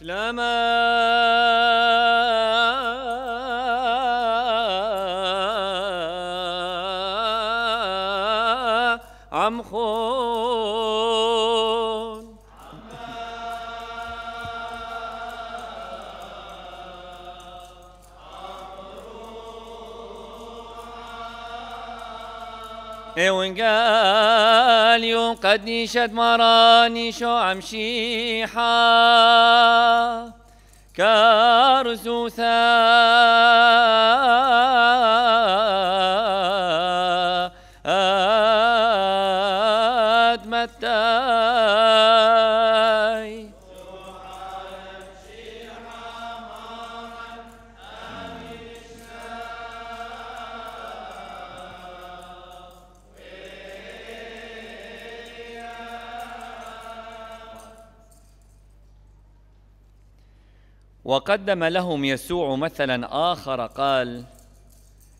سلاما قال يوم قد نشد مراني شو امشي حا كارزو وقدم لهم يسوع مثلا آخر قال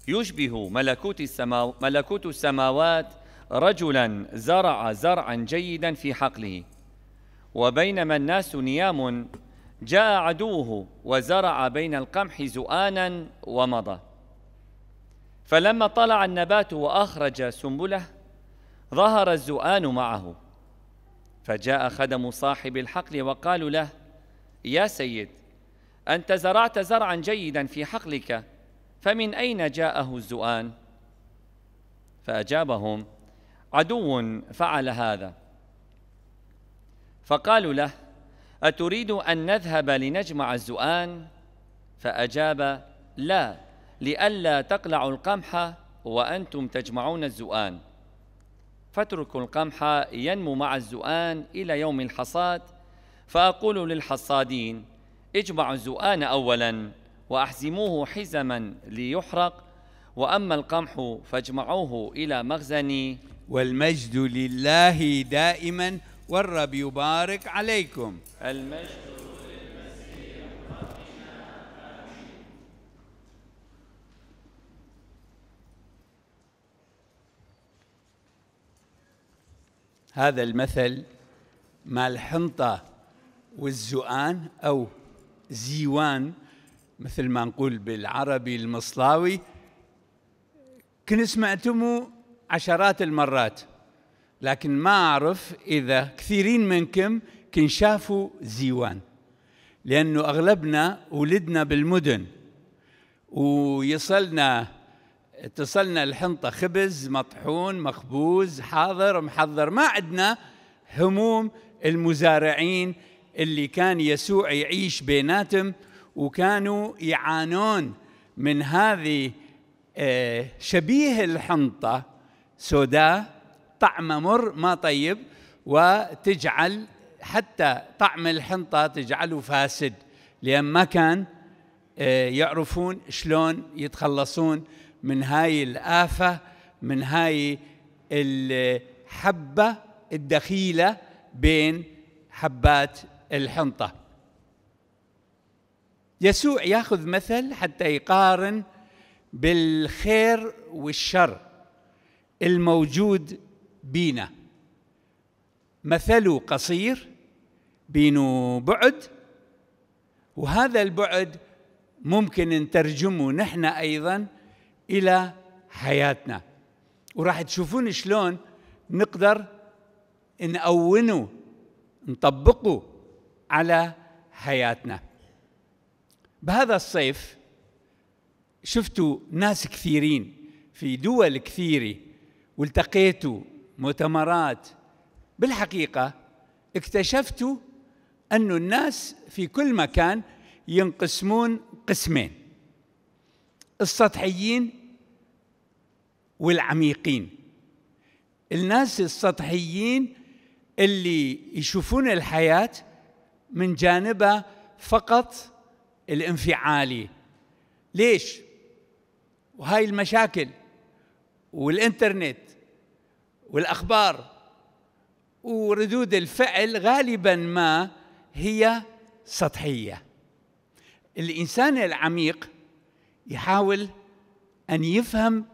يشبه ملكوت, السماو ملكوت السماوات رجلا زرع زرعا جيدا في حقله وبينما الناس نيام جاء عدوه وزرع بين القمح زؤانا ومضى فلما طلع النبات وأخرج سنبله ظهر الزؤان معه فجاء خدم صاحب الحقل وقالوا له يا سيد أنت زرعت زرعا جيدا في حقلك فمن أين جاءه الزؤان؟ فأجابهم عدو فعل هذا فقالوا له أتريد أن نذهب لنجمع الزؤان؟ فأجاب لا لئلا تقلعوا القمح وأنتم تجمعون الزؤان فاتركوا القمح ينمو مع الزؤان إلى يوم الحصاد فأقول للحصادين اجمعوا الزؤان أولا وأحزموه حزما ليحرق وأما القمح فاجمعوه إلى مخزني والمجد لله دائما والرب يبارك عليكم المجد هذا المثل مال الحنطة والزؤان أو زيوان مثل ما نقول بالعربي المصلاوي كنت سمعتمو عشرات المرات لكن ما أعرف إذا كثيرين منكم كن شافوا زيوان لأنه أغلبنا ولدنا بالمدن ويصلنا تصلنا الحنطة خبز مطحون مخبوز حاضر محضر ما عندنا هموم المزارعين اللي كان يسوع يعيش بيناتهم وكانوا يعانون من هذه آه، شبيه الحنطة سوداء طعم مر ما طيب وتجعل حتى طعم الحنطة تجعله فاسد لأن ما كان آه، يعرفون شلون يتخلصون من هاي الآفة من هاي الحبة الدخيلة بين حبات الحنطة يسوع ياخذ مثل حتى يقارن بالخير والشر الموجود بينا مثله قصير بينه بعد وهذا البعد ممكن نترجمه نحن ايضا الى حياتنا وراح تشوفون شلون نقدر نقونه نطبقه على حياتنا بهذا الصيف شفتوا ناس كثيرين في دول كثيرة والتقيتوا مؤتمرات بالحقيقة اكتشفتوا أن الناس في كل مكان ينقسمون قسمين السطحيين والعميقين الناس السطحيين اللي يشوفون الحياه من جانبها فقط الانفعالي ليش وهاي المشاكل والانترنت والاخبار وردود الفعل غالبا ما هي سطحيه الانسان العميق يحاول ان يفهم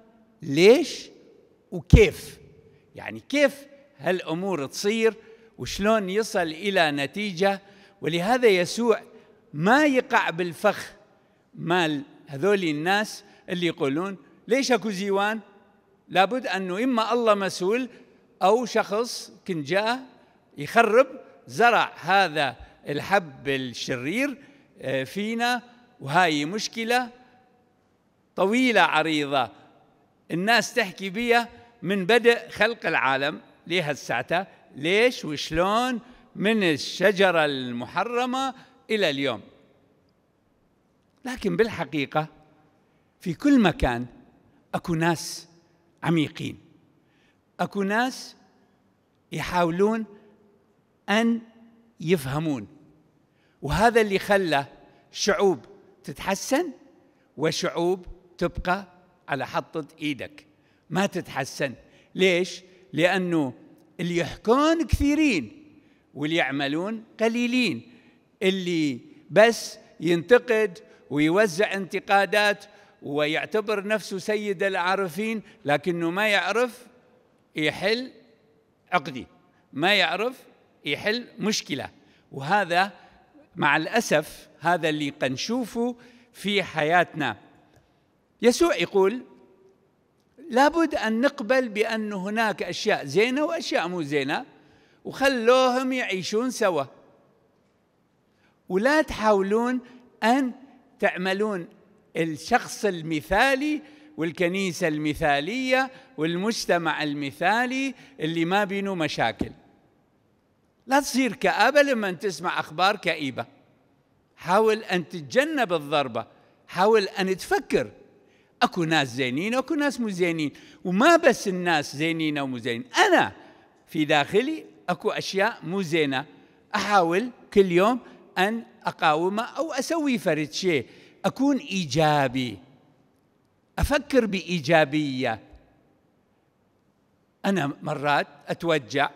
ليش وكيف يعني كيف هالامور تصير وشلون يصل الى نتيجه ولهذا يسوع ما يقع بالفخ مال هذول الناس اللي يقولون ليش اكو زيوان؟ لابد انه اما الله مسؤول او شخص كن جاء يخرب زرع هذا الحب الشرير آه، فينا وهاي مشكله طويله عريضه الناس تحكي بيها من بدء خلق العالم لهالساعته ليش وشلون من الشجرة المحرمة إلى اليوم لكن بالحقيقة في كل مكان أكو ناس عميقين أكو ناس يحاولون أن يفهمون وهذا اللي خلى شعوب تتحسن وشعوب تبقى على حطة إيدك ما تتحسن ليش؟ لأنه اللي يحكون كثيرين واللي يعملون قليلين اللي بس ينتقد ويوزع انتقادات ويعتبر نفسه سيد العارفين لكنه ما يعرف يحل عقدي ما يعرف يحل مشكلة وهذا مع الأسف هذا اللي قنشوفه في حياتنا يسوع يقول لابد أن نقبل بأن هناك أشياء زينة وأشياء مو زينة وخلوهم يعيشون سوا ولا تحاولون أن تعملون الشخص المثالي والكنيسة المثالية والمجتمع المثالي اللي ما بينه مشاكل لا تصير كآبة لما تسمع أخبار كئيبة حاول أن تتجنب الضربة حاول أن تفكر أكو ناس زينين أكو ناس مو زينين وما بس الناس زينين أو مو زينين أنا في داخلي اكو اشياء مو زينه احاول كل يوم ان اقاومه او اسوي فرد شيء اكون ايجابي افكر بايجابيه انا مرات اتوجع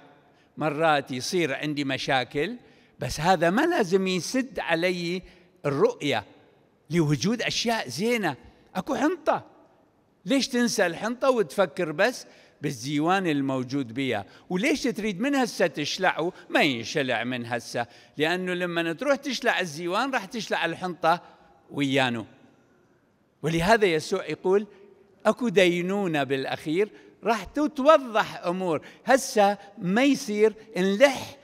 مرات يصير عندي مشاكل بس هذا ما لازم يسد علي الرؤيه لوجود اشياء زينه اكو حنطه ليش تنسى الحنطه وتفكر بس بالزيوان الموجود بيها وليش تريد من هسه تشلعه ما ينشلع من هسه لأنه لما تروح تشلع الزيوان راح تشلع الحنطة ويانه ولهذا يسوع يقول اكو دينونة بالأخير راح تتوضح أمور هسه ما يصير نلح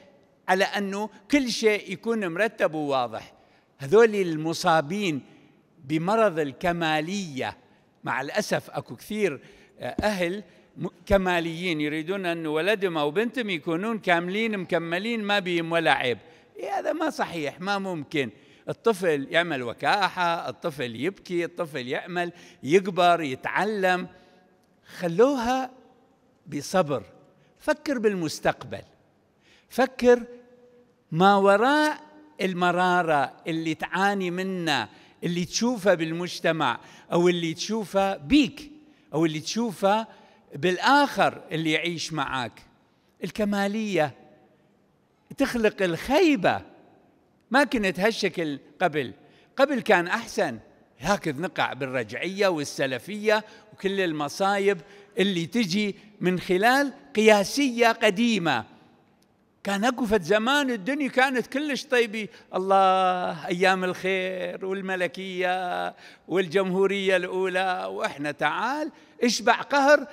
على أنه كل شيء يكون مرتب وواضح هذول المصابين بمرض الكمالية مع الأسف أكو كثير آه، أهل كماليين يريدون أن ولدهم أو بنتهم يكونون كاملين مكملين ما بهم ولا عيب إيه هذا ما صحيح ما ممكن الطفل يعمل وكاحة الطفل يبكي الطفل يعمل يكبر يتعلم خلوها بصبر فكر بالمستقبل فكر ما وراء المرارة اللي تعاني منها اللي تشوفها بالمجتمع أو اللي تشوفها بيك أو اللي تشوفها بالآخر اللي يعيش معك الكمالية تخلق الخيبة ما كنت هالشكل قبل قبل كان أحسن هكذا نقع بالرجعية والسلفية وكل المصايب اللي تجي من خلال قياسية قديمة كان اكو زمان الدنيا كانت كلش طيبه الله ايام الخير والملكيه والجمهوريه الاولى واحنا تعال اشبع قهر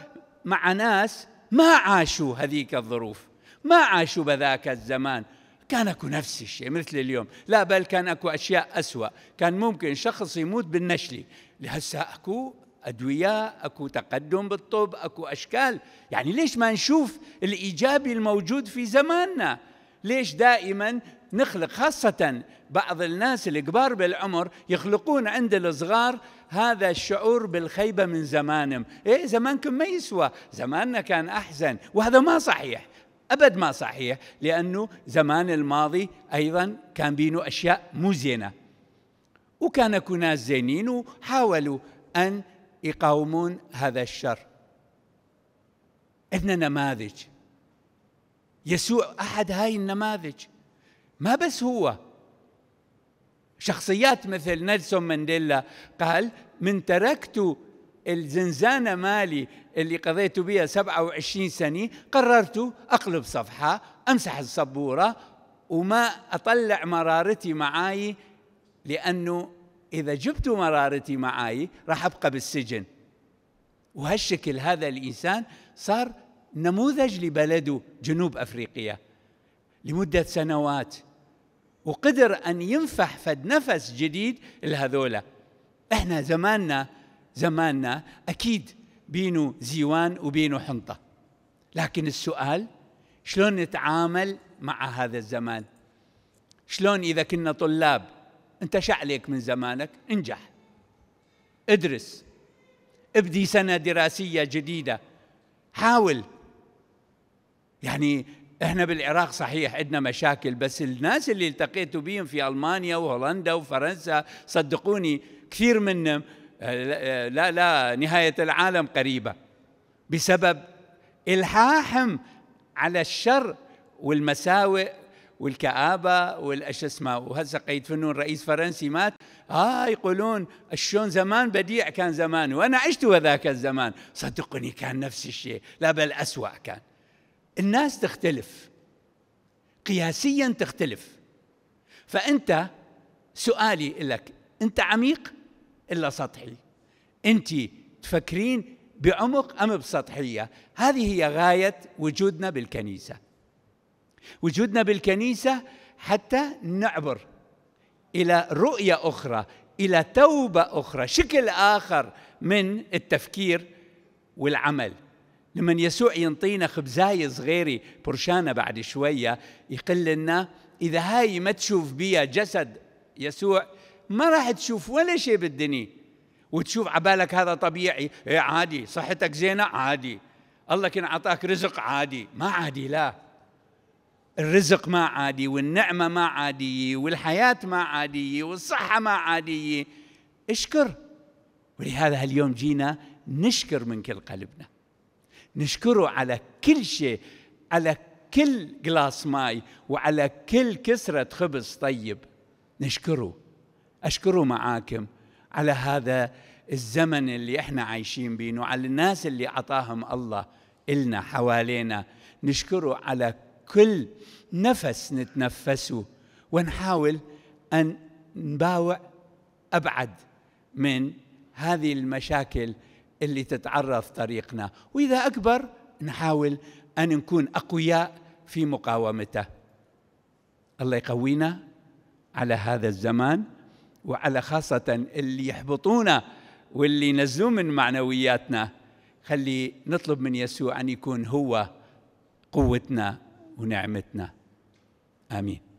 مع ناس ما عاشوا هذيك الظروف ما عاشوا بذاك الزمان كان اكو نفس الشيء مثل اليوم لا بل كان اكو اشياء اسوا كان ممكن شخص يموت بالنشله لهسه اكو ادويه اكو تقدم بالطب اكو اشكال يعني ليش ما نشوف الايجابي الموجود في زماننا ليش دائما نخلق خاصة بعض الناس الكبار بالعمر يخلقون عند الصغار هذا الشعور بالخيبة من زمانهم إيه زمانكم ما يسوى زماننا كان أحسن وهذا ما صحيح أبد ما صحيح لأنه زمان الماضي أيضا كان بينه أشياء مو زينة وكان ناس زينين وحاولوا أن يقاومون هذا الشر عندنا نماذج يسوع أحد هاي النماذج ما بس هو شخصيات مثل نيلسون مانديلا قال من تركت الزنزانة مالي اللي قضيت بها 27 سنة قررت أقلب صفحة أمسح الصبورة وما أطلع مرارتي معاي لأنه إذا جبت مرارتي معاي راح أبقى بالسجن وهالشكل هذا الإنسان صار نموذج لبلده جنوب افريقيا لمده سنوات وقدر ان ينفح فد نفس جديد لهذولا احنا زماننا زماننا اكيد بينه زيوان وبينه حنطه لكن السؤال شلون نتعامل مع هذا الزمان شلون اذا كنا طلاب انت شعليك من زمانك انجح ادرس ابدي سنه دراسيه جديده حاول يعني احنا بالعراق صحيح عندنا مشاكل بس الناس اللي التقيتوا بهم في المانيا وهولندا وفرنسا صدقوني كثير منهم آه، آه، لا لا نهايه العالم قريبه بسبب الحاحم على الشر والمساوئ والكآبة والأش اسمه وهسه قيد فنون رئيس فرنسي مات آه يقولون شلون زمان بديع كان زمان وأنا عشت ذاك الزمان صدقني كان نفس الشيء لا بل أسوأ كان الناس تختلف قياسيا تختلف فانت سؤالي لك انت عميق الا سطحي انت تفكرين بعمق ام بسطحيه هذه هي غايه وجودنا بالكنيسه وجودنا بالكنيسه حتى نعبر الى رؤيه اخرى الى توبه اخرى شكل اخر من التفكير والعمل لما يسوع ينطينا خبزاي صغيرة برشانة بعد شوية يقل لنا إذا هاي ما تشوف بيها جسد يسوع ما راح تشوف ولا شيء بالدنيا وتشوف عبالك هذا طبيعي إيه عادي صحتك زينة عادي الله كان أعطاك رزق عادي ما عادي لا الرزق ما عادي والنعمة ما عادية والحياة ما عادية والصحة ما عادية اشكر ولهذا اليوم جينا نشكر من كل قلبنا نشكره على كل شيء على كل جلاس ماي وعلى كل كسرة خبز طيب نشكره أشكره معاكم على هذا الزمن اللي احنا عايشين بينه وعلى الناس اللي أعطاهم الله إلنا حوالينا نشكره على كل نفس نتنفسه ونحاول أن نباوع أبعد من هذه المشاكل اللي تتعرف طريقنا واذا اكبر نحاول ان نكون اقوياء في مقاومته الله يقوينا على هذا الزمان وعلى خاصه اللي يحبطونا واللي ينزلوا من معنوياتنا خلي نطلب من يسوع ان يكون هو قوتنا ونعمتنا امين